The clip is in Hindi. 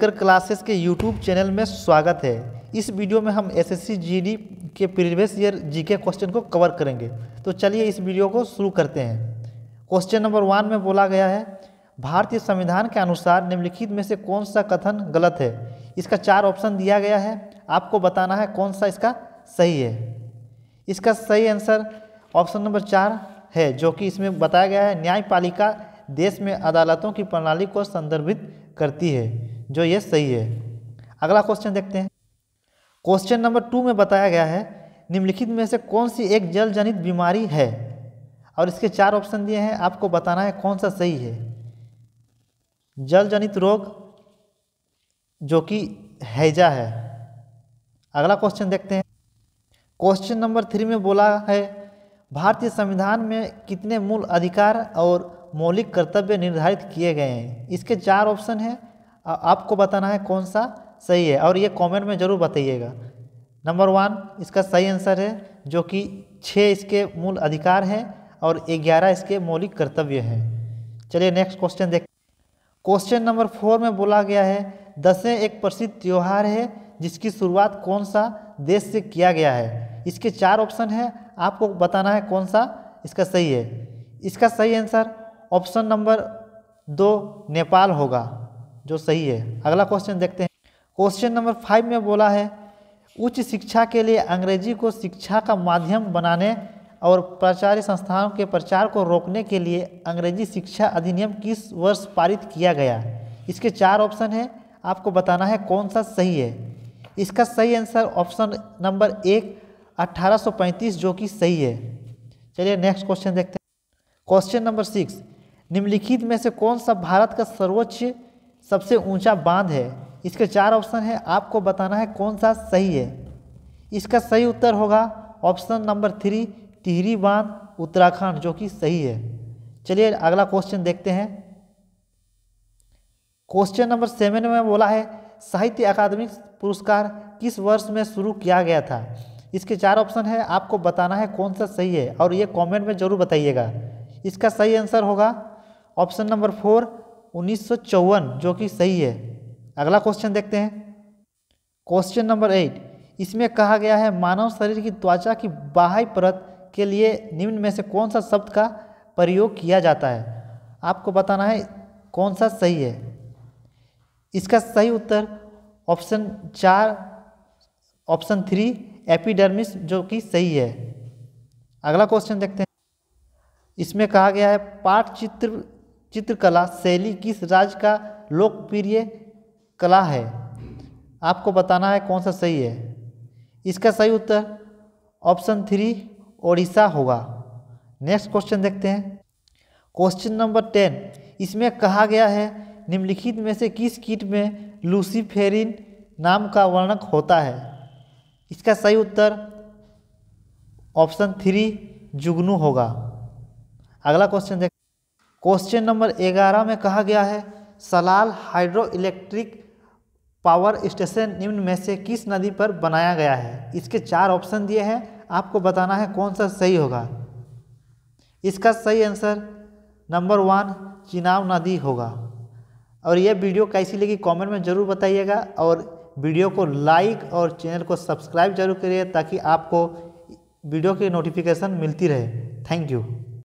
कर क्लासेस के यूट्यूब चैनल में स्वागत है इस वीडियो में हम एसएससी जीडी के प्रीवियस ईयर जीके क्वेश्चन को कवर करेंगे तो चलिए इस वीडियो को शुरू करते हैं क्वेश्चन नंबर वन में बोला गया है भारतीय संविधान के अनुसार निम्नलिखित में से कौन सा कथन गलत है इसका चार ऑप्शन दिया गया है आपको बताना है कौन सा इसका सही है इसका सही आंसर ऑप्शन नंबर चार है जो कि इसमें बताया गया है न्यायपालिका देश में अदालतों की प्रणाली को संदर्भित करती है जो ये सही है अगला क्वेश्चन देखते हैं क्वेश्चन नंबर टू में बताया गया है निम्नलिखित में से कौन सी एक जल जनित बीमारी है और इसके चार ऑप्शन दिए हैं आपको बताना है कौन सा सही है जल जनित रोग जो कि हैजा है अगला क्वेश्चन देखते हैं क्वेश्चन नंबर थ्री में बोला है भारतीय संविधान में कितने मूल अधिकार और मौलिक कर्तव्य निर्धारित किए गए हैं इसके चार ऑप्शन हैं आपको बताना है कौन सा सही है और ये कमेंट में ज़रूर बताइएगा नंबर वन इसका सही आंसर है जो कि छः इसके मूल अधिकार हैं और ग्यारह इसके मौलिक कर्तव्य हैं चलिए नेक्स्ट क्वेश्चन देख क्वेश्चन नंबर फोर में बोला गया है दसें एक प्रसिद्ध त्यौहार है जिसकी शुरुआत कौन सा देश से किया गया है इसके चार ऑप्शन हैं आपको बताना है कौन सा इसका सही है इसका सही आंसर ऑप्शन नंबर दो नेपाल होगा जो सही है अगला क्वेश्चन देखते हैं क्वेश्चन नंबर फाइव में बोला है उच्च शिक्षा के लिए अंग्रेजी को शिक्षा का माध्यम बनाने और प्राचार्य संस्थाओं के प्रचार को रोकने के लिए अंग्रेजी शिक्षा अधिनियम किस वर्ष पारित किया गया इसके चार ऑप्शन हैं आपको बताना है कौन सा सही है इसका सही आंसर ऑप्शन नंबर एक 1835 जो कि सही है चलिए नेक्स्ट क्वेश्चन देखते हैं क्वेश्चन नंबर सिक्स निम्नलिखित में से कौन सा भारत का सर्वोच्च सबसे ऊंचा बांध है इसके चार ऑप्शन है आपको बताना है कौन सा सही है इसका सही उत्तर होगा ऑप्शन नंबर थ्री टिहरी बांध उत्तराखंड जो कि सही है चलिए अगला क्वेश्चन देखते हैं क्वेश्चन नंबर सेवन में बोला है साहित्य अकादमी पुरस्कार किस वर्ष में शुरू किया गया था इसके चार ऑप्शन है आपको बताना है कौन सा सही है और ये कमेंट में ज़रूर बताइएगा इसका सही आंसर होगा ऑप्शन नंबर फोर उन्नीस जो कि सही है अगला क्वेश्चन देखते हैं क्वेश्चन नंबर एट इसमें कहा गया है मानव शरीर की त्वचा की बाह्य परत के लिए निम्न में से कौन सा शब्द का प्रयोग किया जाता है आपको बताना है कौन सा सही है इसका सही उत्तर ऑप्शन चार ऑप्शन थ्री एपिडर्मिस जो कि सही है अगला क्वेश्चन देखते हैं इसमें कहा गया है पाठचित्र चित्रकला शैली किस राज्य का लोकप्रिय कला है आपको बताना है कौन सा सही है इसका सही उत्तर ऑप्शन थ्री ओडिशा होगा नेक्स्ट क्वेश्चन देखते हैं क्वेश्चन नंबर टेन इसमें कहा गया है निम्नलिखित में से किस कीट में लूसीफेरिन नाम का वर्णक होता है इसका सही उत्तर ऑप्शन थ्री जुगनू होगा अगला क्वेश्चन देख क्वेश्चन नंबर ग्यारह में कहा गया है Salal hydro electric power station निम्न में से किस नदी पर बनाया गया है इसके चार ऑप्शन दिए हैं आपको बताना है कौन सा सही होगा इसका सही आंसर नंबर वन चिनाव नदी होगा और यह वीडियो कैसी लगी कमेंट में ज़रूर बताइएगा और वीडियो को लाइक और चैनल को सब्सक्राइब जरूर करिए ताकि आपको वीडियो की नोटिफिकेशन मिलती रहे थैंक यू